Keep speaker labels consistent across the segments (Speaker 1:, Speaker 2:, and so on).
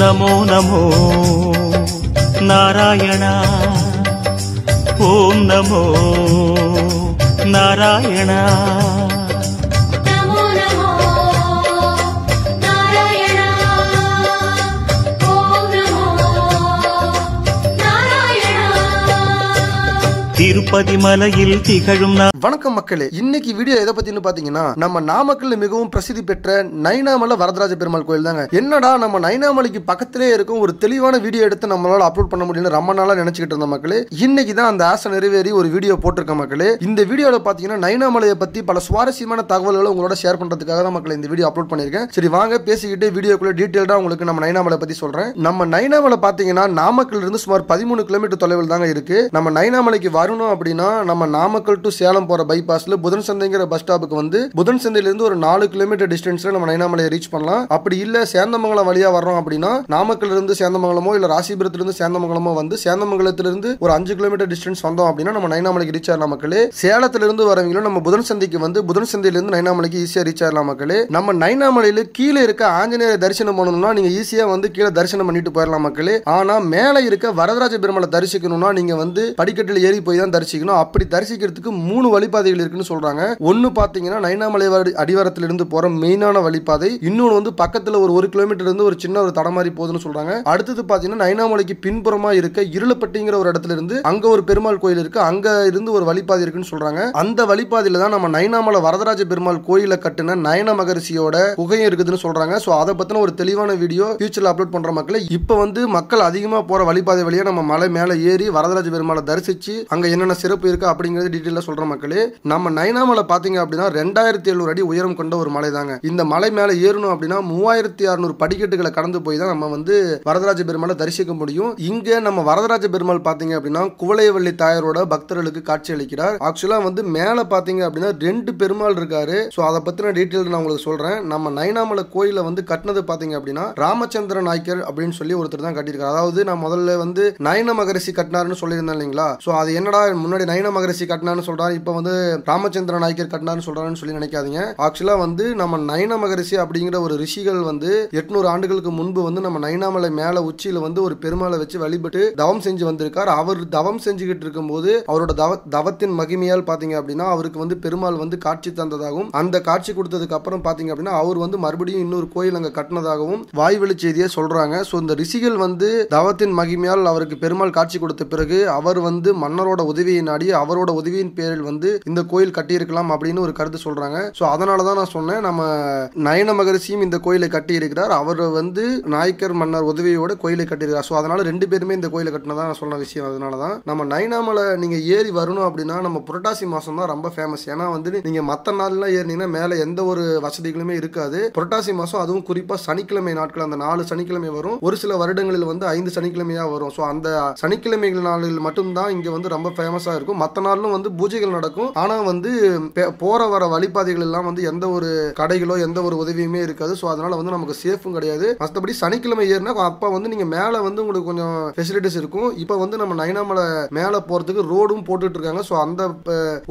Speaker 1: నమో నమో నారాయణ ఓం నమో నారాయణ తిరు பதிமலையில் திகழும் வணக்கம் மக்களே இன்னைக்கு வீடியோ எதை பத்தின்னு பாத்தீங்கன்னா நம்ம நாமக்கல்ல மிகவும் பிரசித்தி பெற்ற நைனாமலை வரதராஜ பெருமாள் கோயில் தாங்க என்னடா நம்ம நைனாமலைக்கு பக்கத்திலே இருக்கும் ஒரு தெளிவான வீடியோ எடுத்து நம்மளால அப்லோட் பண்ண முடியல ரொம்ப நாளா நினைச்சுக்கிட்டு இருந்த மக்களே இன்னைக்கு தான் அந்த ஆசை நிறைவேறி ஒரு வீடியோ போட்டிருக்க மக்களே இந்த வீடியோல பாத்தீங்கன்னா நைனாமலையை பத்தி பல சுவாரஸ்யமான தகவல்களை உங்களோட ஷேர் பண்றதுக்காக தான் மக்களை இந்த வீடியோ அப்லோட் பண்ணிருக்கேன் சரி வாங்க பேசிக்கிட்டு வீடியோக்குள்ள டீட்டெயிலாக உங்களுக்கு நம்ம நைனாமலை பத்தி சொல்றேன் நம்ம நைனாமலை பாத்தீங்கன்னா நாமக்கல் இருந்து சுமார் பதிமூணு கிலோமீட்டர் தொலைவில் தாங்க இருக்கு நம்ம நைனாமலைக்கு வரணும் அப்படின்னா நம்ம நாமக்கல் டு சேலம் போற பைபாஸில் புதன் சந்தைங்கிற பஸ் ஸ்டாப்புக்கு வந்து புதன் இருந்து ஒரு நாலு கிலோமீட்டர் டிஸ்டன்ஸ்ல நம்ம நயனாமலையை ரீச் பண்ணலாம் அப்படி இல்லை சேந்தமங்கலம் வழியா வர்றோம் அப்படின்னா நாமக்கல் இருந்து சேந்தமங்கலமோ இல்லை இருந்து சேந்தமங்கலமோ வந்து சேந்தமங்கலத்திலிருந்து ஒரு அஞ்சு கிலோமீட்டர் டிஸ்டன்ஸ் வந்தோம் அப்படின்னா நம்ம நயனாமலைக்கு ரீச் ஆகலாம் மக்களே சேலத்திலிருந்து வரவங்களும் நம்ம புதன் சந்தைக்கு வந்து புதன் சந்தையிலேருந்து நயனாமலைக்கு ஈஸியாக ரீச் ஆகலாம் மக்களே நம்ம நயனாமலையில கீழே இருக்க ஆஞ்சநேயரை தரிசனம் பண்ணணும்னா நீங்க ஈஸியா வந்து கீழே தரிசனம் பண்ணிட்டு போயிடலாம் மக்களே ஆனா மேலே இருக்க வரதராஜ பெருமலை தரிசிக்கணும்னா நீங்க வந்து படிக்கட்டில் ஏறி போய் தான் தரிசிக்க தரிசிக்கணும் அப்படி தரிசிக்கிறதுக்கு மூணு வழிபாதைகள் இருக்குன்னு சொல்றாங்க ஒன்னு பாத்தீங்கன்னா நைனாமலை அடிவாரத்திலிருந்து போற மெயினான வழிபாதை இன்னொன்று வந்து பக்கத்துல ஒரு ஒரு கிலோமீட்டர் இருந்து ஒரு சின்ன ஒரு தடமாறி போகுதுன்னு சொல்றாங்க அடுத்தது பாத்தீங்கன்னா நைனாமலைக்கு பின்புறமா இருக்க இருளப்பட்டிங்கிற ஒரு இடத்துல இருந்து அங்க ஒரு பெருமாள் கோயில் இருக்கு அங்க இருந்து ஒரு வழிபாதை இருக்குன்னு சொல்றாங்க அந்த வழிபாதையில தான் நம்ம நைனாமலை வரதராஜ பெருமாள் கோயிலை கட்டின நயன மகரிசியோட குகையும் இருக்குதுன்னு சொல்றாங்க ஸோ அதை பத்தின ஒரு தெளிவான வீடியோ ஃபியூச்சர்ல அப்லோட் பண்ற மக்களை இப்போ வந்து மக்கள் அதிகமா போற வழிபாதை வழியா நம்ம மலை மேலே ஏறி வரதராஜ பெருமாளை தரிசிச்சு அங்க என்னென்ன என்ன சிறப்பு இருக்கு அப்படிங்கிறது டீட்டெயிலாக சொல்கிற மக்களே நம்ம நயனாமலை பார்த்தீங்க அப்படின்னா ரெண்டாயிரத்தி எழுநூறு அடி உயரம் கொண்ட ஒரு மலை தாங்க இந்த மலை மேலே ஏறணும் அப்படின்னா மூவாயிரத்தி அறுநூறு படிக்கட்டுகளை கடந்து போய் தான் நம்ம வந்து வரதராஜ பெருமாளை தரிசிக்க முடியும் இங்கே நம்ம வரதராஜ பெருமாள் பார்த்தீங்க அப்படின்னா குவளையவள்ளி தாயாரோட பக்தர்களுக்கு காட்சி அளிக்கிறார் ஆக்சுவலா வந்து மேலே பார்த்தீங்க அப்படின்னா ரெண்டு பெருமாள் இருக்காரு ஸோ அதை பத்தின டீட்டெயில் நான் உங்களுக்கு சொல்கிறேன் நம்ம நயனாமலை கோயில வந்து கட்டினது பார்த்தீங்க அப்படின்னா ராமச்சந்திர நாயக்கர் அப்படின்னு சொல்லி ஒருத்தர் தான் கட்டியிருக்காரு அதாவது நான் முதல்ல வந்து நயன மகரிசி கட்டினாருன்னு சொல்லியிருந்தேன் இல்லைங்களா ஸோ அது என்னடா முன்னாடி நயன மகரிஷி கட்டினான்னு சொல்றாரு இப்போ வந்து ராமச்சந்திர நாயக்கர் கட்டினான்னு சொல்கிறாருன்னு சொல்லி நினைக்காதீங்க ஆக்சுவலாக வந்து நம்ம நயன மகரிஷி அப்படிங்கிற ஒரு ரிஷிகள் வந்து எட்நூறு ஆண்டுகளுக்கு முன்பு வந்து நம்ம நயனாமலை மேலே உச்சியில வந்து ஒரு பெருமாளை வச்சு வழிபட்டு தவம் செஞ்சு வந்திருக்கார் அவர் தவம் செஞ்சுக்கிட்டு இருக்கும்போது அவரோட தவ தவத்தின் மகிமையால் பார்த்தீங்க அப்படின்னா அவருக்கு வந்து பெருமாள் வந்து காட்சி தந்ததாகவும் அந்த காட்சி கொடுத்ததுக்கு அப்புறம் பார்த்தீங்க அப்படின்னா அவர் வந்து மறுபடியும் இன்னொரு கோயில் அங்கே கட்டினதாகவும் வாய்வெளி செய்தியை சொல்றாங்க ஸோ இந்த ரிஷிகள் வந்து தவத்தின் மகிமையால் அவருக்கு பெருமாள் காட்சி கொடுத்த பிறகு அவர் வந்து மன்னரோட உதவி உதவியை நாடி அவரோட உதவியின் பேரில் வந்து இந்த கோயில் கட்டியிருக்கலாம் அப்படின்னு ஒரு கருத்து சொல்றாங்க ஸோ அதனால தான் நான் சொன்னேன் நம்ம நயன மகரிஷியும் இந்த கோயிலை கட்டி இருக்கிறார் அவர் வந்து நாயக்கர் மன்னர் உதவியோட கோயிலை கட்டியிருக்கார் ஸோ அதனால ரெண்டு பேருமே இந்த கோயிலை கட்டினதான் நான் சொன்ன விஷயம் அதனால தான் நம்ம நயனாமலை நீங்கள் ஏறி வரணும் அப்படின்னா நம்ம புரட்டாசி மாதம் தான் ரொம்ப ஃபேமஸ் ஏன்னா வந்து நீங்கள் மற்ற நாள்லாம் ஏறினீங்கன்னா மேலே எந்த ஒரு வசதிகளுமே இருக்காது புரட்டாசி மாதம் அதுவும் குறிப்பாக சனிக்கிழமை நாட்கள் அந்த நாலு சனிக்கிழமை வரும் ஒரு சில வருடங்களில் வந்து ஐந்து சனிக்கிழமையாக வரும் ஸோ அந்த சனிக்கிழமை நாளில் மட்டும்தான் இங்கே வந்து ரொம்ப ஃபேமஸ் ஃபேமஸாக இருக்கும் மற்ற நாளும் வந்து பூஜைகள் நடக்கும் ஆனால் வந்து போகிற வர வழிபாதைகள் எல்லாம் வந்து எந்த ஒரு கடைகளோ எந்த ஒரு உதவியுமே இருக்காது ஸோ அதனால் வந்து நமக்கு சேஃபும் கிடையாது மற்றபடி சனிக்கிழமை ஏறினா அப்போ வந்து நீங்கள் மேலே வந்து உங்களுக்கு கொஞ்சம் ஃபெசிலிட்டிஸ் இருக்கும் இப்போ வந்து நம்ம நைனாமலை மேலே போகிறதுக்கு ரோடும் போட்டுட்டு இருக்காங்க ஸோ அந்த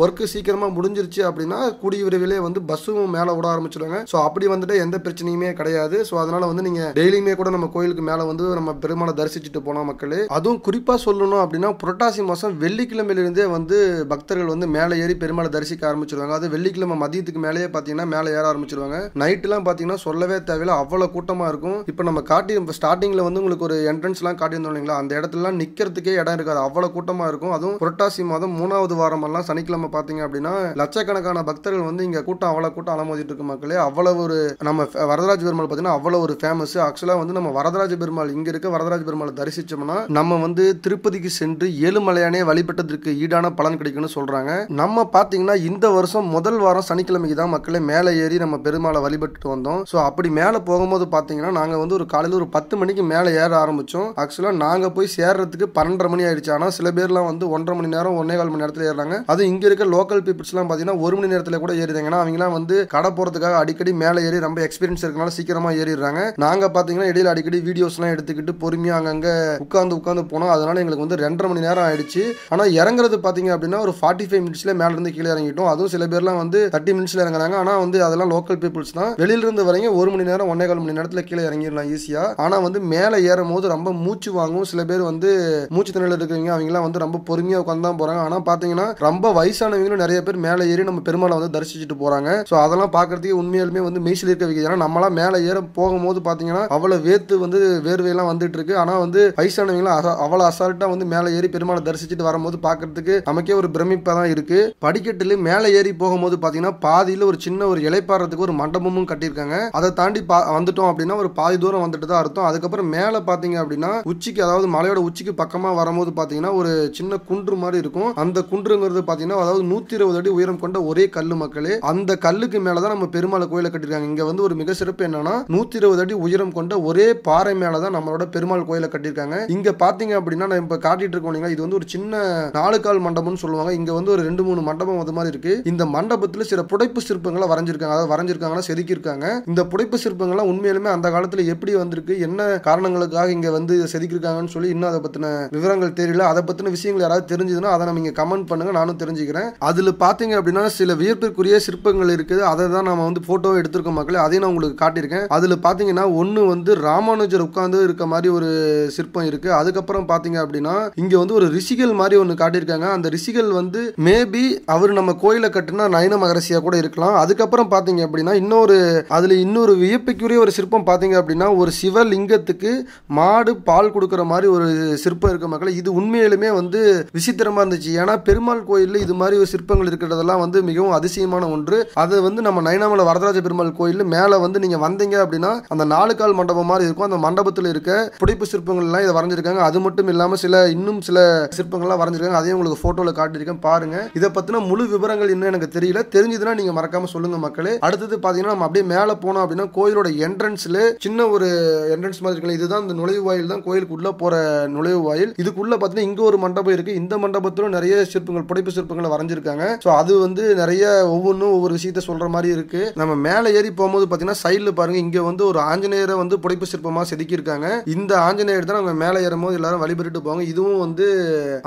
Speaker 1: ஒர்க்கு சீக்கிரமாக முடிஞ்சிருச்சு அப்படின்னா கூடிய விரைவிலே வந்து பஸ்ஸும் மேலே விட ஆரம்பிச்சிடுவாங்க ஸோ அப்படி வந்துட்டு எந்த பிரச்சனையுமே கிடையாது ஸோ அதனால் வந்து நீங்கள் டெய்லியுமே கூட நம்ம கோயிலுக்கு மேலே வந்து நம்ம பெருமாளை தரிசிச்சுட்டு போனோம் மக்கள் அதுவும் குறிப்பாக சொல்லணும் அப்படின்னா புரட்டாசி மாதம் வெள்ளிக்கிழமை இருந்தே வந்து பக்தர்கள் வந்து மேலே ஏறி பெருமாளை தரிசிக்க ஆரம்பிச்சிருவாங்க அது வெள்ளிக்கிழமை மதியத்துக்கு மேலேயே பார்த்தீங்கன்னா மேலே ஏற ஆரம்பிச்சிருவாங்க நைட்டுலாம் பார்த்தீங்கன்னா சொல்லவே தேவையில்ல அவ்வளோ கூட்டமாக இருக்கும் இப்போ நம்ம காட்டி இப்போ ஸ்டார்டிங்கில் வந்து உங்களுக்கு ஒரு என்ட்ரன்ஸ்லாம் காட்டியிருந்தோம் இல்லைங்களா அந்த இடத்துலலாம் நிற்கிறதுக்கே இடம் இருக்காது அவ்வளோ கூட்டமாக இருக்கும் அதுவும் புரட்டாசி மாதம் மூணாவது வாரமெல்லாம் சனிக்கிழமை பார்த்தீங்க அப்படின்னா லட்சக்கணக்கான பக்தர்கள் வந்து இங்கே கூட்டம் அவ்வளோ கூட்டம் அலமோதிட்டு இருக்கு மக்களே அவ்வளோ ஒரு நம்ம வரதராஜ பெருமாள் பார்த்தீங்கன்னா அவ்வளோ ஒரு ஃபேமஸ் ஆக்சுவலாக வந்து நம்ம வரதராஜ பெருமாள் இங்கே இருக்க வரதராஜ பெருமாளை தரிசித்தோம்னா நம்ம வந்து திருப்பதிக்கு சென்று ஏழுமலையானே வழிபட்டதற்கு ஈடான பலன் கிடைக்கும்னு சொல்கிறாங்க நம்ம பாத்தீங்கன்னா இந்த வருஷம் முதல் வாரம் சனிக்கிழமைக்கு தான் மக்களே மேலே ஏறி நம்ம பெருமாளை வழிபட்டு வந்தோம் ஸோ அப்படி மேலே போகும்போது பார்த்தீங்கன்னா நாங்கள் வந்து ஒரு காலையில் ஒரு பத்து மணிக்கு மேலே ஏற ஆரம்பித்தோம் ஆக்சுவலாக நாங்கள் போய் சேர்றதுக்கு பன்னெண்டரை மணி ஆயிடுச்சு ஆனால் சில பேர்லாம் வந்து ஒன்றரை மணி நேரம் ஒன்றே கால் மணி நேரத்தில் ஏறுறாங்க அது இங்கே இருக்க லோக்கல் பீப்புள்ஸ்லாம் பார்த்தீங்கன்னா ஒரு மணி நேரத்தில் கூட ஏறிதாங்கன்னா ஏன்னா அவங்களாம் வந்து கடை போகிறதுக்காக அடிக்கடி மேலே ஏறி ரொம்ப எக்ஸ்பீரியன்ஸ் இருக்கனால சீக்கிரமாக ஏறிடுறாங்க நாங்கள் பார்த்தீங்கன்னா இடையில அடிக்கடி வீடியோஸ்லாம் எடுத்துக்கிட்டு பொறுமையாக அங்கங்கே உட்காந்து உட்காந்து போனோம் அதனால எங்களுக்கு வந்து ரெண்டரை மணி நேரம் ஆயிடுச்சு ஆனால் இறங்க இறங்குறது பார்த்தீங்க அப்படின்னா ஒரு ஃபார்ட்டி ஃபைவ் மினிட்ஸ்ல மேலேருந்து கீழே இறங்கிட்டோம் அதுவும் சில பேர்லாம் வந்து தேர்ட்டி மினிட்ஸ்ல இறங்குறாங்க ஆனால் வந்து அதெல்லாம் லோக்கல் பீப்புள்ஸ் தான் வெளியிலிருந்து வரைங்க ஒரு மணி நேரம் ஒன்னே கால் மணி நேரத்தில் கீழே இறங்கிடலாம் ஈஸியாக ஆனால் வந்து மேலே ஏறும் போது ரொம்ப மூச்சு வாங்கும் சில பேர் வந்து மூச்சு திணறல் இருக்கிறவங்க அவங்கலாம் வந்து ரொம்ப பொறுமையாக உட்காந்து தான் போகிறாங்க ஆனால் பார்த்தீங்கன்னா ரொம்ப வயசானவங்களும் நிறைய பேர் மேலே ஏறி நம்ம பெருமாளை வந்து தரிசிச்சுட்டு போகிறாங்க ஸோ அதெல்லாம் பார்க்குறதுக்கு உண்மையிலுமே வந்து மெய்சில் இருக்க வைக்கிறது ஏன்னா நம்மளாம் மேலே ஏற போகும்போது பார்த்தீங்கன்னா அவ்வளோ வேத்து வந்து வேர்வையெல்லாம் வந்துட்டு இருக்கு ஆனால் வந்து வயசானவங்களும் அவ்வளோ அசால்ட்டாக வந்து மேலே ஏறி பெருமாளை தரிசிச்சுட்டு வரும்போது பார்க்குறது பார்க்கறதுக்கு நமக்கே ஒரு பிரமிப்பாக தான் இருக்கு படிக்கட்டுல மேலே ஏறி போகும்போது பார்த்தீங்கன்னா பாதியில் ஒரு சின்ன ஒரு இலைப்பாடுறதுக்கு ஒரு மண்டபமும் கட்டியிருக்காங்க அதை தாண்டி வந்துட்டோம் அப்படின்னா ஒரு பாதி தூரம் வந்துட்டு தான் அர்த்தம் அதுக்கப்புறம் மேலே பார்த்தீங்க அப்படின்னா உச்சிக்கு அதாவது மலையோட உச்சிக்கு பக்கமாக வரும்போது பார்த்தீங்கன்னா ஒரு சின்ன குன்று மாதிரி இருக்கும் அந்த குன்றுங்கிறது பார்த்தீங்கன்னா அதாவது நூற்றி இருபது அடி உயரம் கொண்ட ஒரே கல்லு மக்களே அந்த கல்லுக்கு மேலே தான் நம்ம பெருமாள் கோயிலை கட்டியிருக்காங்க இங்கே வந்து ஒரு மிக சிறப்பு என்னன்னா நூற்றி இருபது அடி உயரம் கொண்ட ஒரே பாறை மேலே தான் நம்மளோட பெருமாள் கோயிலை கட்டியிருக்காங்க இங்கே பார்த்தீங்க அப்படின்னா நான் இப்போ காட்டிட்டு இருக்கோம் இது வந்து ஒரு சின்ன நாலு நாலுக்கால் கால் மண்டபம்னு சொல்லுவாங்க இங்கே வந்து ஒரு ரெண்டு மூணு மண்டபம் அது மாதிரி இருக்கு இந்த மண்டபத்தில் சில புடைப்பு சிற்பங்களை வரைஞ்சிருக்காங்க அதாவது வரைஞ்சிருக்காங்கன்னா செதுக்கியிருக்காங்க இந்த புடைப்பு சிற்பங்கள்லாம் உண்மையிலுமே அந்த காலத்தில் எப்படி வந்திருக்கு என்ன காரணங்களுக்காக இங்கே வந்து செதுக்கியிருக்காங்கன்னு சொல்லி இன்னும் அதை பற்றின விவரங்கள் தெரியல அதை பற்றின விஷயங்கள் யாராவது தெரிஞ்சதுன்னா அதை நம்ம இங்கே கமெண்ட் பண்ணுங்க நானும் தெரிஞ்சுக்கிறேன் அதில் பார்த்தீங்க அப்படின்னா சில வியப்பிற்குரிய சிற்பங்கள் இருக்குது அதை தான் நம்ம வந்து போட்டோ எடுத்திருக்கோம் மக்களே அதையும் நான் உங்களுக்கு காட்டியிருக்கேன் அதில் பார்த்தீங்கன்னா ஒன்று வந்து ராமானுஜர் உட்காந்து இருக்க மாதிரி ஒரு சிற்பம் இருக்குது அதுக்கப்புறம் பார்த்தீங்க அப்படின்னா இங்கே வந்து ஒரு ரிஷிகள் மாதிரி ஒன்று காட்டியிருக்காங்க சொல்லியிருக்காங்க அந்த ரிஷிகள் வந்து மேபி அவர் நம்ம கோயிலை கட்டுனா நயன மகரசியா கூட இருக்கலாம் அதுக்கப்புறம் பார்த்தீங்க அப்படின்னா இன்னொரு அதில் இன்னொரு வியப்புக்குரிய ஒரு சிற்பம் பார்த்தீங்க அப்படின்னா ஒரு சிவலிங்கத்துக்கு மாடு பால் கொடுக்குற மாதிரி ஒரு சிற்பம் இருக்க மக்கள் இது உண்மையிலுமே வந்து விசித்திரமாக இருந்துச்சு ஏன்னா பெருமாள் கோயிலில் இது மாதிரி ஒரு சிற்பங்கள் இருக்கிறதெல்லாம் வந்து மிகவும் அதிசயமான ஒன்று அது வந்து நம்ம நயனாமலை வரதராஜ பெருமாள் கோயில் மேலே வந்து நீங்கள் வந்தீங்க அப்படின்னா அந்த நாலு கால் மண்டபம் மாதிரி இருக்கும் அந்த மண்டபத்தில் இருக்க புடிப்பு சிற்பங்கள்லாம் இதை வரைஞ்சிருக்காங்க அது மட்டும் இல்லாமல் சில இன்னும் சில சிற்பங்கள்லாம் வரைஞ்சிருக்காங்க அதே அதையும் உங்களுக்கு ஃபோட்டோவில் காட்டியிருக்கேன் பாருங்க இதை பற்றின முழு விவரங்கள் இன்னும் எனக்கு தெரியல தெரிஞ்சதுன்னா நீங்கள் மறக்காமல் சொல்லுங்கள் மக்களே அடுத்தது பார்த்தீங்கன்னா நம்ம அப்படியே மேலே போனோம் அப்படின்னா கோயிலோட என்ட்ரன்ஸ்ல சின்ன ஒரு என்ட்ரன்ஸ் மாதிரி இருக்கல இதுதான் இந்த வாயில் தான் கோயிலுக்குள்ளே போகிற வாயில் இதுக்குள்ளே பார்த்தீங்கன்னா இங்கே ஒரு மண்டபம் இருக்குது இந்த மண்டபத்திலும் நிறைய சிற்பங்கள் புடைப்பு சிற்பங்களை வரைஞ்சிருக்காங்க ஸோ அது வந்து நிறைய ஒவ்வொன்றும் ஒவ்வொரு விஷயத்த சொல்கிற மாதிரி இருக்கு நம்ம மேலே ஏறி போகும்போது பார்த்தீங்கன்னா சைடில் பாருங்கள் இங்கே வந்து ஒரு ஆஞ்சநேயரை வந்து புடைப்பு சிற்பமாக செதுக்கியிருக்காங்க இந்த ஆஞ்சநேயர் தான் நம்ம மேலே ஏறும்போது எல்லாரும் வழிபட்டு போவாங்க இதுவும் வந்து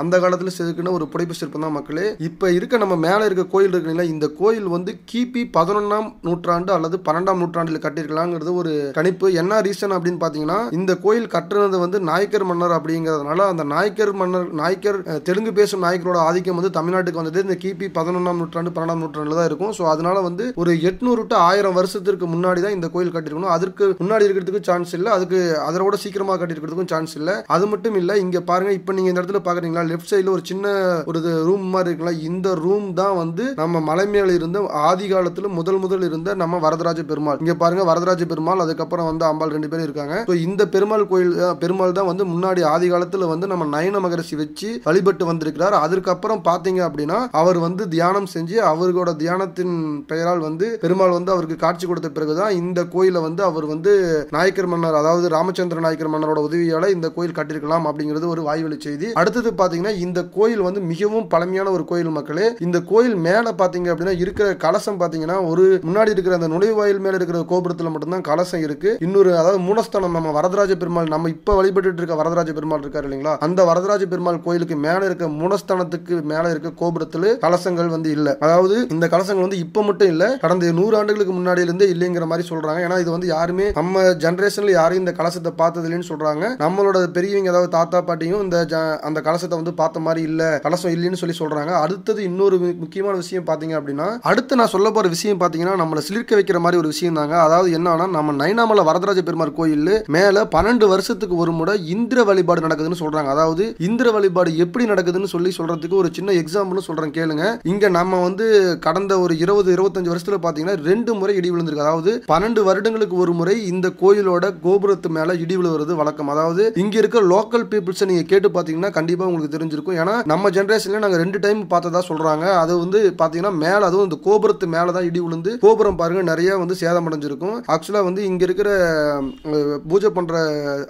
Speaker 1: அந்த காலத்தில் செதுக்க அதுக்குன்னு ஒரு புடைப்பு சிற்பம் தான் மக்களே இப்போ இருக்க நம்ம மேலே இருக்க கோயில் இருக்குங்களா இந்த கோயில் வந்து கிபி பதினொன்னாம் நூற்றாண்டு அல்லது பன்னெண்டாம் நூற்றாண்டில் கட்டியிருக்கலாங்கிறது ஒரு கணிப்பு என்ன ரீசன் அப்படின்னு பார்த்தீங்கன்னா இந்த கோயில் கட்டுறது வந்து நாயக்கர் மன்னர் அப்படிங்கிறதுனால அந்த நாயக்கர் மன்னர் நாயக்கர் தெலுங்கு பேசும் நாயக்கரோட ஆதிக்கம் வந்து தமிழ்நாட்டுக்கு வந்தது இந்த கிபி பதினொன்றாம் நூற்றாண்டு பன்னெண்டாம் நூற்றாண்டில் தான் இருக்கும் ஸோ அதனால வந்து ஒரு எட்நூறு டு ஆயிரம் வருஷத்திற்கு முன்னாடி தான் இந்த கோயில் கட்டியிருக்கணும் அதற்கு முன்னாடி இருக்கிறதுக்கு சான்ஸ் இல்லை அதுக்கு அதோட சீக்கிரமாக கட்டியிருக்கிறதுக்கும் சான்ஸ் இல்லை அது மட்டும் இல்லை இங்கே பாருங்க இப்போ நீங்கள் இந்த இடத்துல பார்க்குறீங்களா லெஃப்ட் சைடில் ஒரு சின்ன சின்ன ஒரு ரூம் மாதிரி இருக்கலாம் இந்த ரூம் தான் வந்து நம்ம மலை மேல இருந்த ஆதி காலத்துல முதல் முதல் இருந்த நம்ம வரதராஜ பெருமாள் இங்க பாருங்க வரதராஜ பெருமாள் அதுக்கப்புறம் வந்து அம்பாள் ரெண்டு பேரும் இருக்காங்க இந்த பெருமாள் கோயில் பெருமாள் தான் வந்து முன்னாடி ஆதி காலத்துல வந்து நம்ம நயன மகரிஷி வச்சு வழிபட்டு வந்திருக்கிறார் அதுக்கப்புறம் பாத்தீங்க அப்படின்னா அவர் வந்து தியானம் செஞ்சு அவர்களோட தியானத்தின் பெயரால் வந்து பெருமாள் வந்து அவருக்கு காட்சி கொடுத்த பிறகுதான் இந்த கோயிலை வந்து அவர் வந்து நாயக்கர் மன்னர் அதாவது ராமச்சந்திர நாயக்கர் மன்னரோட உதவியால இந்த கோயில் கட்டிருக்கலாம் அப்படிங்கிறது ஒரு வாய்வழி செய்தி அடுத்தது பாத்தீங்கன்னா இந்த கோயில் கோயில் வந்து மிகவும் பழமையான ஒரு கோயில் மக்களே இந்த கோயில் மேல பாத்தீங்க அப்படின்னா இருக்கிற கலசம் பாத்தீங்கன்னா ஒரு முன்னாடி இருக்கிற அந்த நுழைவாயில் மேல இருக்கிற கோபுரத்துல மட்டும்தான் கலசம் இருக்கு இன்னொரு அதாவது மூலஸ்தானம் நம்ம வரதராஜ பெருமாள் நம்ம இப்ப வழிபட்டு இருக்க வரதராஜ பெருமாள் இருக்காரு இல்லைங்களா அந்த வரதராஜ பெருமாள் கோயிலுக்கு மேல இருக்க மூலஸ்தானத்துக்கு மேல இருக்க கோபுரத்தில் கலசங்கள் வந்து இல்ல அதாவது இந்த கலசங்கள் வந்து இப்ப மட்டும் இல்ல கடந்த நூறு ஆண்டுகளுக்கு முன்னாடியில இருந்தே இல்லைங்கிற மாதிரி சொல்றாங்க ஏன்னா இது வந்து யாருமே நம்ம ஜென்ரேஷன்ல யாரும் இந்த கலசத்தை பார்த்தது இல்லைன்னு சொல்றாங்க நம்மளோட பெரியவங்க ஏதாவது தாத்தா பாட்டியும் இந்த அந்த கலசத்தை வந்து பார்த்த மாதிரி இல்ல கலசம் இல்லைன்னு சொல்லி சொல்றாங்க அடுத்தது இன்னொரு முக்கியமான விஷயம் பாத்தீங்க அப்படின்னா அடுத்து நான் சொல்ல போற விஷயம் பாத்தீங்கன்னா நம்மளை சிலிர்க்க வைக்கிற மாதிரி ஒரு விஷயம் தாங்க அதாவது என்னன்னா நம்ம நைனாமலை வரதராஜ பெருமாள் கோயில் மேல பன்னெண்டு வருஷத்துக்கு ஒரு முறை இந்திர வழிபாடு நடக்குதுன்னு சொல்றாங்க அதாவது இந்திர வழிபாடு எப்படி நடக்குதுன்னு சொல்லி சொல்றதுக்கு ஒரு சின்ன எக்ஸாம்பிள் சொல்றேன் கேளுங்க இங்க நம்ம வந்து கடந்த ஒரு இருபது இருபத்தஞ்சு வருஷத்துல பாத்தீங்கன்னா ரெண்டு முறை இடி விழுந்திருக்கு அதாவது பன்னெண்டு வருடங்களுக்கு ஒரு முறை இந்த கோயிலோட கோபுரத்து மேல இடி விழுவுறது வழக்கம் அதாவது இங்க இருக்க லோக்கல் பீப்புள்ஸ் நீங்க கேட்டு பாத்தீங்கன்னா கண்டிப்பா உங்களுக்கு தெரிஞ்சிருக்கும் ஏன்னா நம்ம ஜென்ரேஷனில் நாங்கள் ரெண்டு டைம் பார்த்ததா சொல்கிறாங்க அது வந்து பார்த்தீங்கன்னா மேலே அதுவும் இந்த கோபுரத்து மேலே தான் இடி விழுந்து கோபுரம் பாருங்கள் நிறைய வந்து சேதம் அடைஞ்சிருக்கும் ஆக்சுவலாக வந்து இங்கே இருக்கிற பூஜை பண்ணுற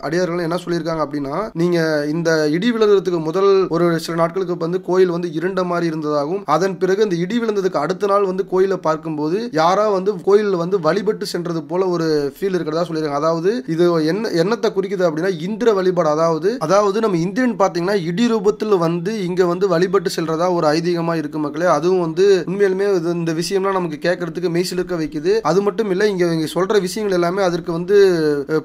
Speaker 1: அடியார்கள் என்ன சொல்லியிருக்காங்க அப்படின்னா நீங்கள் இந்த இடி விழுந்ததுக்கு முதல் ஒரு சில நாட்களுக்கு வந்து கோயில் வந்து இருண்ட மாதிரி இருந்ததாகவும் அதன் பிறகு இந்த இடி விழுந்ததுக்கு அடுத்த நாள் வந்து கோயிலை பார்க்கும்போது யாரா வந்து கோயில் வந்து வழிபட்டு சென்றது போல ஒரு ஃபீல் இருக்கிறதா சொல்லியிருக்காங்க அதாவது இது என்ன என்னத்தை குறிக்குது அப்படின்னா இந்திர வழிபாடு அதாவது அதாவது நம்ம இந்திரன் பார்த்தீங்கன்னா இடி ரூபத்தில் வந்து இங்கே வந்து வழிபட்டு செல்றதா ஒரு ஐதீகமாக இருக்கு மக்களே அதுவும் வந்து உண்மையிலுமே இந்த விஷயம்லாம் நமக்கு கேட்கறதுக்கு மெய்சிலுக்க வைக்குது அது மட்டும் இல்லை இங்கே இங்கே சொல்கிற விஷயங்கள் எல்லாமே அதற்கு வந்து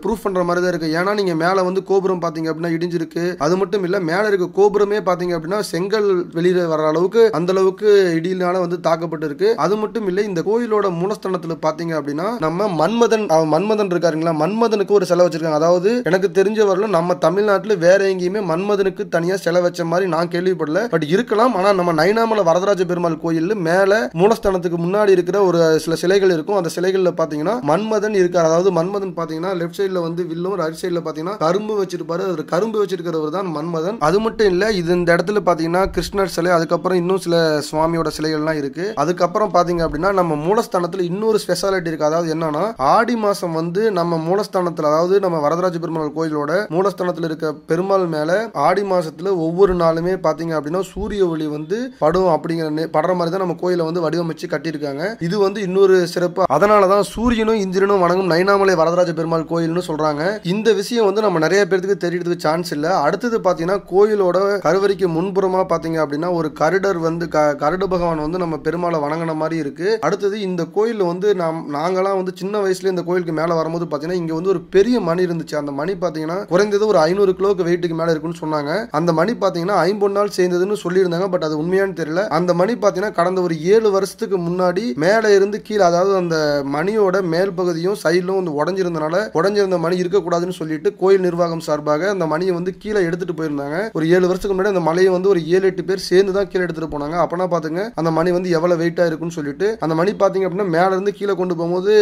Speaker 1: ப்ரூஃப் பண்ணுற மாதிரி தான் இருக்குது ஏன்னா நீங்கள் மேலே வந்து கோபுரம் பார்த்தீங்க அப்படின்னா இடிஞ்சிருக்கு அது மட்டும் இல்லை மேலே இருக்க கோபுரமே பார்த்தீங்க அப்படின்னா செங்கல் வெளியில் வர அளவுக்கு அந்த அளவுக்கு இடியினால வந்து தாக்கப்பட்டிருக்கு அது மட்டும் இல்லை இந்த கோயிலோட மூலஸ்தானத்தில் பார்த்தீங்க அப்படின்னா நம்ம மன்மதன் மன்மதன் இருக்காருங்களா மன்மதனுக்கு ஒரு செலவு வச்சிருக்காங்க அதாவது எனக்கு தெரிஞ்ச வரல நம்ம தமிழ்நாட்டில் வேற எங்கேயுமே மன்மதனுக்கு தனியாக செலவு வச்ச மாதிரி நான் கேள்வி கேள்விப்படல பட் இருக்கலாம் ஆனா நம்ம நைனாமலை வரதராஜ பெருமாள் கோயில் மேல மூலஸ்தானத்துக்கு முன்னாடி இருக்கிற ஒரு சில சிலைகள் இருக்கும் அந்த சிலைகள்ல பாத்தீங்கன்னா மன்மதன் இருக்கார் அதாவது மன்மதன் பாத்தீங்கன்னா லெஃப்ட் சைட்ல வந்து வில்லும் ரைட் சைட்ல பாத்தீங்கன்னா கரும்பு வச்சிருப்பாரு அவர் கரும்பு வச்சிருக்கிறவர் தான் மன்மதன் அது மட்டும் இல்ல இது இந்த இடத்துல பாத்தீங்கன்னா கிருஷ்ணர் சிலை அதுக்கப்புறம் இன்னும் சில சுவாமியோட சிலைகள்லாம் இருக்கு அதுக்கப்புறம் பாத்தீங்க அப்படின்னா நம்ம மூலஸ்தானத்துல இன்னொரு ஸ்பெஷாலிட்டி இருக்கு அதாவது என்னன்னா ஆடி மாசம் வந்து நம்ம மூலஸ்தானத்துல அதாவது நம்ம வரதராஜ பெருமாள் கோயிலோட மூலஸ்தானத்துல இருக்க பெருமாள் மேல ஆடி மாசத்துல ஒவ்வொரு நாளுமே பாத்தீங்கன்னா பார்த்தீங்க அப்படின்னா சூரிய ஒளி வந்து படும் அப்படிங்கிற படுற மாதிரி தான் நம்ம கோயிலை வந்து வடிவமைச்சு கட்டியிருக்காங்க இது வந்து இன்னொரு சிறப்பு அதனால தான் சூரியனும் இந்திரனும் வணங்கும் நைனாமலை வரதராஜ பெருமாள் கோயில்னு சொல்றாங்க இந்த விஷயம் வந்து நம்ம நிறைய பேருக்கு தெரியறதுக்கு சான்ஸ் இல்லை அடுத்தது பார்த்தீங்கன்னா கோயிலோட கருவறைக்கு முன்புறமா பார்த்தீங்க அப்படின்னா ஒரு கருடர் வந்து கருட பகவான் வந்து நம்ம பெருமாளை வணங்கின மாதிரி இருக்கு அடுத்தது இந்த கோயில் வந்து நாம் நாங்களாம் வந்து சின்ன வயசுல இந்த கோயிலுக்கு மேலே வரும்போது பார்த்தீங்கன்னா இங்கே வந்து ஒரு பெரிய மணி இருந்துச்சு அந்த மணி பார்த்தீங்கன்னா குறைந்தது ஒரு ஐநூறு கிலோக்கு வெயிட்டுக்கு மேலே இருக்குன்னு சொன்னாங்க அந்த மணி பார்த்தீங்கன்னா ஐம்பது நாள் சேர்ந்ததுன்னு சொல்லியிருந்தாங்க பட் அது உண்மையானு தெரியல அந்த மணி பார்த்தீங்கன்னா கடந்த ஒரு ஏழு வருஷத்துக்கு முன்னாடி மேலே இருந்து கீழே அதாவது அந்த மணியோட மேல் பகுதியும் சைடிலும் வந்து உடஞ்சிருந்தனால உடஞ்சிருந்த மணி இருக்கக்கூடாதுன்னு சொல்லிட்டு கோயில் நிர்வாகம் சார்பாக அந்த மணியை வந்து கீழே எடுத்துகிட்டு போயிருந்தாங்க ஒரு ஏழு வருஷத்துக்கு முன்னாடி அந்த மலையை வந்து ஒரு ஏழு எட்டு பேர் சேர்ந்து தான் கீழே எடுத்துகிட்டு போனாங்க அப்பனா பார்த்துங்க அந்த மணி வந்து எவ்வளோ வெயிட்டா இருக்குன்னு சொல்லிட்டு அந்த மணி பார்த்தீங்க அப்படின்னா மேல இருந்து கீழே கொண்டு போகும்போது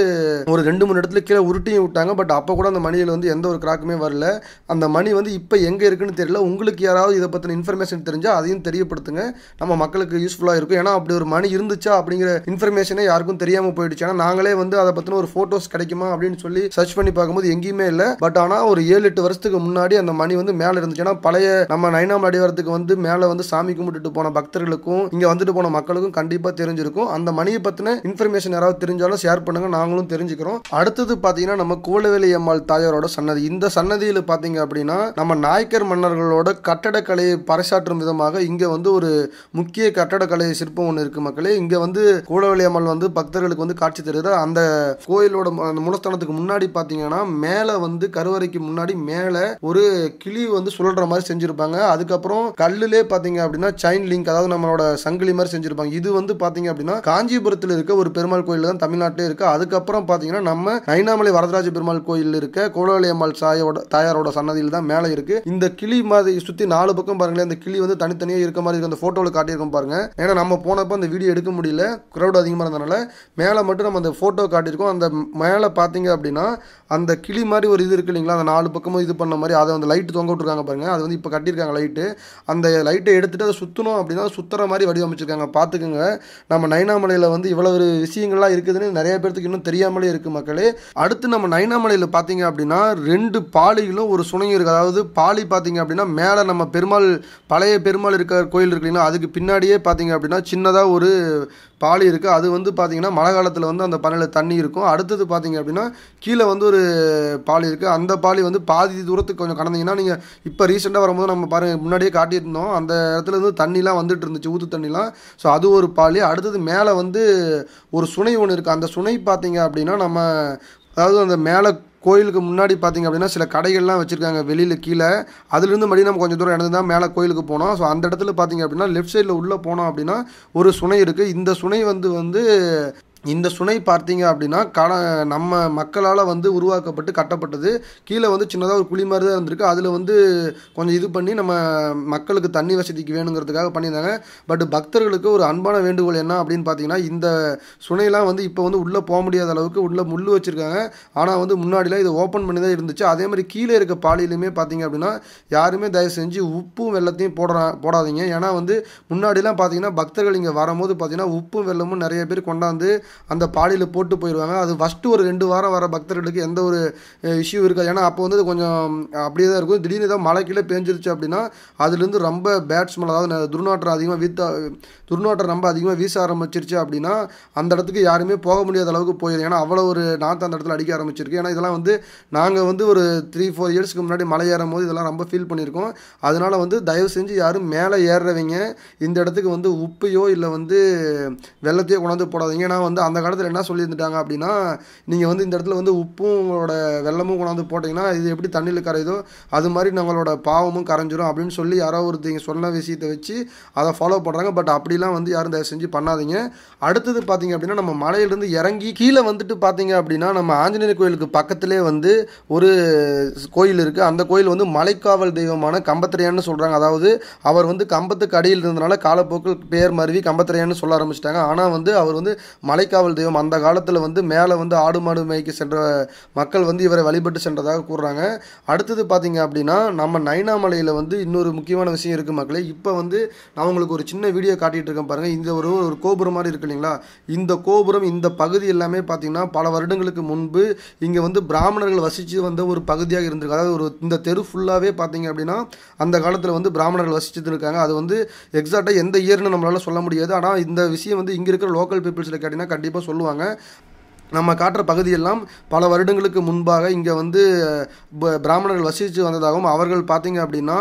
Speaker 1: ஒரு ரெண்டு மூணு இடத்துல கீழே உருட்டியும் விட்டாங்க பட் அப்போ கூட அந்த மணியில் வந்து எந்த ஒரு கிராக்குமே வரல அந்த மணி வந்து இப்போ எங்கே இருக்குன்னு தெரியல உங்களுக்கு யாராவது இதை பற்றின இன்ஃபர்மேஷன் தெரிஞ்சு தெரிஞ்சால் அதையும் தெரியப்படுத்துங்க நம்ம மக்களுக்கு யூஸ்ஃபுல்லாக இருக்கும் ஏன்னா அப்படி ஒரு மணி இருந்துச்சா அப்படிங்கிற இன்ஃபர்மேஷனே யாருக்கும் தெரியாமல் போயிடுச்சு ஏன்னா நாங்களே வந்து அதை பற்றின ஒரு ஃபோட்டோஸ் கிடைக்குமா அப்படின்னு சொல்லி சர்ச் பண்ணி பார்க்கும்போது எங்கேயுமே இல்லை பட் ஆனால் ஒரு ஏழு எட்டு வருஷத்துக்கு முன்னாடி அந்த மணி வந்து மேலே இருந்துச்சு ஏன்னா பழைய நம்ம நைனாம் அடிவாரத்துக்கு வந்து மேலே வந்து சாமி கும்பிட்டுட்டு போன பக்தர்களுக்கும் இங்கே வந்துட்டு போன மக்களுக்கும் கண்டிப்பாக தெரிஞ்சிருக்கும் அந்த மணியை பற்றின இன்ஃபர்மேஷன் யாராவது தெரிஞ்சாலும் ஷேர் பண்ணுங்க நாங்களும் தெரிஞ்சுக்கிறோம் அடுத்தது பார்த்தீங்கன்னா நம்ம கோலவேலி அம்மாள் தாயாரோட சன்னதி இந்த சன்னதியில் பார்த்தீங்க அப்படின்னா நம்ம நாயக்கர் மன்னர்களோட கட்டடக்கலையை பறைசாற்றும் விதமாக இங்கே வந்து ஒரு முக்கிய கட்டடக்கலை சிற்பம் ஒன்று இருக்குது மக்களே இங்கே வந்து கூடவெளி அம்மன் வந்து பக்தர்களுக்கு வந்து காட்சி தருகிறார் அந்த கோயிலோட அந்த மூலஸ்தானத்துக்கு முன்னாடி பார்த்தீங்கன்னா மேலே வந்து கருவறைக்கு முன்னாடி மேலே ஒரு கிளி வந்து சுழற மாதிரி செஞ்சுருப்பாங்க அதுக்கப்புறம் கல்லுலே பார்த்தீங்க அப்படின்னா சைன் லிங்க் அதாவது நம்மளோட சங்கிலி மாதிரி செஞ்சுருப்பாங்க இது வந்து பார்த்தீங்க அப்படின்னா காஞ்சிபுரத்தில் இருக்க ஒரு பெருமாள் கோயில் தான் தமிழ்நாட்டிலே இருக்குது அதுக்கப்புறம் பார்த்தீங்கன்னா நம்ம நைனாமலை வரதராஜ பெருமாள் கோயில் இருக்க கோடவெளி அம்மாள் சாயோட தாயாரோட சன்னதியில் தான் மேலே இருக்குது இந்த கிளி மாதிரி சுற்றி நாலு பக்கம் பாருங்களேன் இந்த கிளி வந்து தனித்தனியாக இருக்க மாதிரி இருக்கும் அந்த ஃபோட்டோவில் காட்டியிருக்கோம் பாருங்க ஏன்னா நம்ம போனப்போ அந்த வீடியோ எடுக்க முடியல க்ரௌட் அதிகமாக இருந்தனால மேலே மட்டும் நம்ம அந்த ஃபோட்டோ காட்டியிருக்கோம் அந்த மேலே பார்த்தீங்க அப்படின்னா அந்த கிளி மாதிரி ஒரு இது இருக்கு இல்லைங்களா அந்த நாலு பக்கமும் இது பண்ண மாதிரி அதை அந்த லைட்டு தொங்க விட்டுருக்காங்க பாருங்க அது வந்து இப்போ கட்டியிருக்காங்க லைட்டு அந்த லைட்டை எடுத்துகிட்டு அதை சுற்றணும் அப்படின்னா சுற்றுற மாதிரி வடிவமைச்சிருக்காங்க பார்த்துக்குங்க நம்ம நைனாமலையில் வந்து இவ்வளோ ஒரு விஷயங்கள்லாம் இருக்குதுன்னு நிறைய பேர்த்துக்கு இன்னும் தெரியாமலே இருக்குது மக்களே அடுத்து நம்ம நைனாமலையில் பார்த்தீங்க அப்படின்னா ரெண்டு பாலிகளும் ஒரு சுனையும் இருக்குது அதாவது பாலி பார்த்தீங்க அப்படின்னா மேலே நம்ம பெருமாள் பழைய பெருமாள் இருக்கிற கோயில் இருக்குங்களா அதுக்கு பின்னாடியே பார்த்தீங்க அப்படின்னா சின்னதாக ஒரு பாலி இருக்குது அது வந்து பார்த்திங்கன்னா மழை காலத்தில் வந்து அந்த பனையில் தண்ணி இருக்கும் அடுத்தது பார்த்தீங்க அப்படின்னா கீழே வந்து ஒரு பாலி இருக்குது அந்த பாலி வந்து பாதி தூரத்துக்கு கொஞ்சம் கடந்தீங்கன்னா நீங்கள் இப்போ ரீசெண்டாக வரும்போது நம்ம பாருங்கள் முன்னாடியே காட்டியிருந்தோம் அந்த இடத்துல இருந்து தண்ணிலாம் வந்துட்டு இருந்துச்சு ஊற்று தண்ணிலாம் ஸோ அது ஒரு பாலி அடுத்தது மேலே வந்து ஒரு சுனை ஒன்று இருக்குது அந்த சுனை பார்த்தீங்க அப்படின்னா நம்ம அதாவது அந்த மேலே கோயிலுக்கு முன்னாடி பார்த்திங்க அப்படின்னா சில கடைகள்லாம் வச்சுருக்காங்க வெளியில் கீழே அதுலேருந்து மறுபடியும் நம்ம கொஞ்சம் தூரம் இடந்து தான் மேலே கோயிலுக்கு போனோம் ஸோ அந்த இடத்துல பார்த்திங்க அப்படின்னா லெஃப்ட் சைடில் உள்ளே போனோம் அப்படின்னா ஒரு சுனை இருக்குது இந்த சுனை வந்து வந்து இந்த சுனை பார்த்தீங்க அப்படின்னா கட நம்ம மக்களால் வந்து உருவாக்கப்பட்டு கட்டப்பட்டது கீழே வந்து சின்னதாக ஒரு குழி மாதிரி தான் இருந்திருக்கு அதில் வந்து கொஞ்சம் இது பண்ணி நம்ம மக்களுக்கு தண்ணி வசதிக்கு வேணுங்கிறதுக்காக பண்ணியிருந்தாங்க பட் பக்தர்களுக்கு ஒரு அன்பான வேண்டுகோள் என்ன அப்படின்னு பார்த்தீங்கன்னா இந்த சுனையெல்லாம் வந்து இப்போ வந்து உள்ளே போக முடியாத அளவுக்கு உள்ளே முள் வச்சுருக்காங்க ஆனால் வந்து முன்னாடிலாம் இதை ஓப்பன் பண்ணி தான் இருந்துச்சு அதே மாதிரி கீழே இருக்க பாலியிலுமே பார்த்தீங்க அப்படின்னா யாருமே தயவு செஞ்சு உப்பும் வெள்ளத்தையும் போடுறா போடாதீங்க ஏன்னா வந்து முன்னாடிலாம் பார்த்தீங்கன்னா பக்தர்கள் இங்கே வரும்போது பார்த்தீங்கன்னா உப்பும் வெள்ளமும் நிறைய பேர் கொண்டாந்து அந்த பாலியில் போட்டு போயிடுவாங்க அது ஃபஸ்ட்டு ஒரு ரெண்டு வாரம் வர பக்தர்களுக்கு எந்த ஒரு இஷ்யூ இருக்காது ஏன்னா அப்போ வந்து கொஞ்சம் அப்படியே தான் இருக்கும் திடீர்னு ஏதாவது மழை கீழே பேஞ்சிருச்சு அப்படின்னா அதுலேருந்து ரொம்ப பேட்ஸ்மேன் அதாவது துர்நாற்றம் அதிகமாக வீத்த துர்நாற்றம் ரொம்ப அதிகமாக வீச ஆரம்பிச்சிருச்சு அப்படின்னா அந்த இடத்துக்கு யாருமே போக முடியாத அளவுக்கு போயிடும் ஏன்னா அவ்வளோ ஒரு நாற்று அந்த இடத்துல அடிக்க ஆரம்பிச்சிருக்கு ஏன்னா இதெல்லாம் வந்து நாங்கள் வந்து ஒரு த்ரீ ஃபோர் இயர்ஸ்க்கு முன்னாடி மலை ஏறும் போது இதெல்லாம் ரொம்ப ஃபீல் பண்ணியிருக்கோம் அதனால் வந்து தயவு செஞ்சு யாரும் மேலே ஏறுறவங்க இந்த இடத்துக்கு வந்து உப்பையோ இல்லை வந்து வெள்ளத்தையோ கொண்டாந்து போடாதீங்க ஏன்னா வந்து வந்து அந்த காலத்தில் என்ன சொல்லியிருந்துட்டாங்க அப்படின்னா நீங்கள் வந்து இந்த இடத்துல வந்து உப்பும் உங்களோட வெள்ளமும் கொண்டாந்து போட்டிங்கன்னா இது எப்படி தண்ணியில் கரையுதோ அது மாதிரி நம்மளோட பாவமும் கரைஞ்சிரும் அப்படின்னு சொல்லி யாரோ ஒருத்தவங்க சொன்ன விஷயத்தை வச்சு அதை ஃபாலோ பண்ணுறாங்க பட் அப்படிலாம் வந்து யாரும் தயவு செஞ்சு பண்ணாதீங்க அடுத்தது பார்த்தீங்க அப்படின்னா நம்ம மலையிலேருந்து இறங்கி கீழே வந்துட்டு பார்த்தீங்க அப்படின்னா நம்ம ஆஞ்சநேயர் கோயிலுக்கு பக்கத்துலேயே வந்து ஒரு கோயில் இருக்குது அந்த கோயில் வந்து மலைக்காவல் தெய்வமான கம்பத்திரையான்னு சொல்கிறாங்க அதாவது அவர் வந்து கம்பத்துக்கு அடியில் இருந்தனால காலப்போக்கில் பேர் மருவி கம்பத்திரையான்னு சொல்ல ஆரம்பிச்சிட்டாங்க ஆனால் வந்து அவர் வந்து மலை மலைக்காவல் தெய்வம் அந்த காலத்தில் வந்து மேலே வந்து ஆடு மாடு மேய்க்கு சென்ற மக்கள் வந்து இவரை வழிபட்டு சென்றதாக கூறுறாங்க அடுத்தது பார்த்தீங்க அப்படின்னா நம்ம நைனாமலையில் வந்து இன்னொரு முக்கியமான விஷயம் இருக்குது மக்களே இப்போ வந்து நான் உங்களுக்கு ஒரு சின்ன வீடியோ காட்டிகிட்டு இருக்கேன் பாருங்கள் இந்த ஒரு ஒரு கோபுரம் மாதிரி இருக்கு இல்லைங்களா இந்த கோபுரம் இந்த பகுதி எல்லாமே பார்த்தீங்கன்னா பல வருடங்களுக்கு முன்பு இங்கே வந்து பிராமணர்கள் வசித்து வந்த ஒரு பகுதியாக இருந்திருக்கு அதாவது ஒரு இந்த தெரு ஃபுல்லாகவே பார்த்தீங்க அப்படின்னா அந்த காலத்தில் வந்து பிராமணர்கள் வசிச்சுட்டு இருக்காங்க அது வந்து எக்ஸாக்டாக எந்த இயர்னு நம்மளால் சொல்ல முடியாது ஆனால் இந்த விஷயம் வந்து இங்கே இருக்கிற லோக்கல் பீப்புள்ஸில் கேட்டிங்கன்னா கண்டிப்பாக சொல்லுவாங்க நம்ம காட்டுற பகுதியெல்லாம் பல வருடங்களுக்கு முன்பாக இங்கே வந்து பிராமணர்கள் வசித்து வந்ததாகவும் அவர்கள் பார்த்தீங்க அப்படின்னா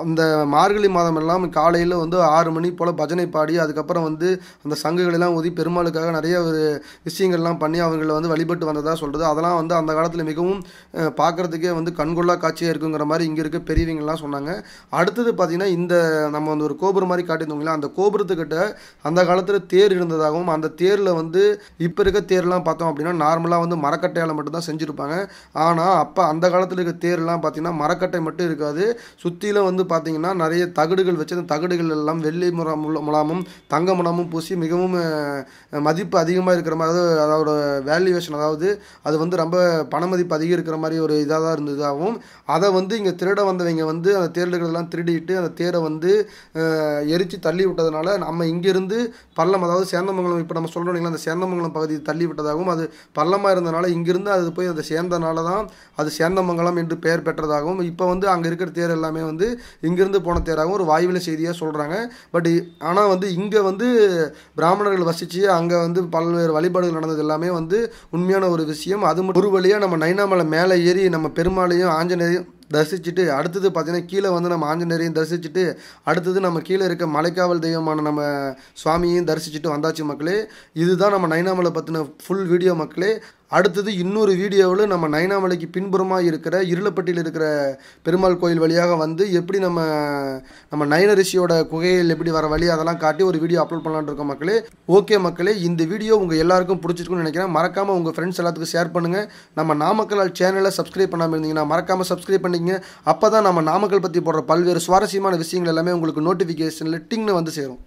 Speaker 1: அந்த மார்கழி மாதம் எல்லாம் காலையில் வந்து ஆறு மணி போல் பஜனை பாடி அதுக்கப்புறம் வந்து அந்த சங்குகளெல்லாம் ஊதி பெருமாளுக்காக நிறைய விஷயங்கள்லாம் பண்ணி அவங்கள வந்து வழிபட்டு வந்ததாக சொல்கிறது அதெல்லாம் வந்து அந்த காலத்தில் மிகவும் பார்க்குறதுக்கே வந்து கண்கொள்ளா காட்சியாக இருக்குங்கிற மாதிரி இங்கே இருக்க பெரியவங்கள்லாம் சொன்னாங்க அடுத்தது பார்த்திங்கன்னா இந்த நம்ம வந்து ஒரு கோபுரம் மாதிரி காட்டியிருந்தோம் அந்த கோபுரத்துக்கிட்ட அந்த காலத்தில் தேர் இருந்ததாகவும் அந்த தேரில் வந்து இப்போ இருக்க தேர்லாம் பார்த்தோம் அப்படின்னா நார்மலாக வந்து மரக்கட்டையால் மட்டும்தான் செஞ்சுருப்பாங்க ஆனால் அப்போ அந்த காலத்தில் இருக்க தேர்லாம் பார்த்திங்கன்னா மரக்கட்டை மட்டும் இருக்காது சுற்றிலும் வந்து வந்து பார்த்திங்கன்னா நிறைய தகடுகள் வச்சு அந்த தகடுகள் எல்லாம் வெள்ளி முறம் முலாமும் தங்க முலாமும் பூசி மிகவும் மதிப்பு அதிகமாக இருக்கிற மாதிரி அதாவது அதோட வேல்யூவேஷன் அதாவது அது வந்து ரொம்ப பண மதிப்பு அதிகம் இருக்கிற மாதிரி ஒரு இதாக தான் இருந்ததாகவும் அதை வந்து இங்கே திருட வந்தவங்க வந்து அந்த தேர்டுகளெல்லாம் திருடிட்டு அந்த தேரை வந்து எரித்து தள்ளி விட்டதுனால நம்ம இங்கேருந்து பள்ளம் அதாவது சேந்தமங்கலம் இப்போ நம்ம சொல்கிறோம் அந்த சேந்தமங்கலம் பகுதி தள்ளி விட்டதாகவும் அது பள்ளமாக இருந்தனால இங்கிருந்து அது போய் அதை சேர்ந்தனால தான் அது சேந்தமங்கலம் என்று பெயர் பெற்றதாகவும் இப்போ வந்து அங்கே இருக்கிற தேர் எல்லாமே வந்து இங்கேருந்து போன தேராகவும் ஒரு வாயுவில் செய்தியாக சொல்கிறாங்க பட் ஆனால் வந்து இங்கே வந்து பிராமணர்கள் வசித்து அங்கே வந்து பல்வேறு வழிபாடுகள் நடந்தது எல்லாமே வந்து உண்மையான ஒரு விஷயம் அது ஒரு வழியாக நம்ம நைனாமலை மேலே ஏறி நம்ம பெருமாளையும் ஆஞ்சநேயம் தரிசிச்சுட்டு அடுத்தது பார்த்திங்கன்னா கீழே வந்து நம்ம ஆஞ்சநேயரையும் தரிசிச்சுட்டு அடுத்தது நம்ம கீழே இருக்க மலைக்காவல் தெய்வமான நம்ம சுவாமியையும் தரிசிச்சுட்டு வந்தாச்சு மக்களே இதுதான் நம்ம நைனாமலை பற்றின ஃபுல் வீடியோ மக்களே அடுத்தது இன்னொரு வீடியோவில் நம்ம நயனாமலைக்கு பின்புறமாக இருக்கிற இருளப்பட்டியில் இருக்கிற பெருமாள் கோயில் வழியாக வந்து எப்படி நம்ம நம்ம நயனரிஷியோட குகையில் எப்படி வர வழி அதெல்லாம் காட்டி ஒரு வீடியோ அப்லோட் பண்ணலான் இருக்கோம் மக்களே ஓகே மக்களே இந்த வீடியோ உங்கள் எல்லாருக்கும் பிடிச்சிருக்குன்னு நினைக்கிறேன் மறக்காமல் உங்கள் ஃப்ரெண்ட்ஸ் எல்லாத்துக்கும் ஷேர் பண்ணுங்கள் நம்ம நாமக்கலால் சேனலை சப்ஸ்கிரைப் பண்ணாமல் இருந்தீங்கன்னா மறக்காமல் சப்ஸ்கிரைப் பண்ணி பண்ணிக்கங்க அப்போ தான் நம்ம நாமக்கல் பற்றி போடுற பல்வேறு சுவாரஸ்யமான விஷயங்கள் எல்லாமே உங்களுக்கு நோட்டிஃபிகேஷனில் டிங்னு வந்து சேரும்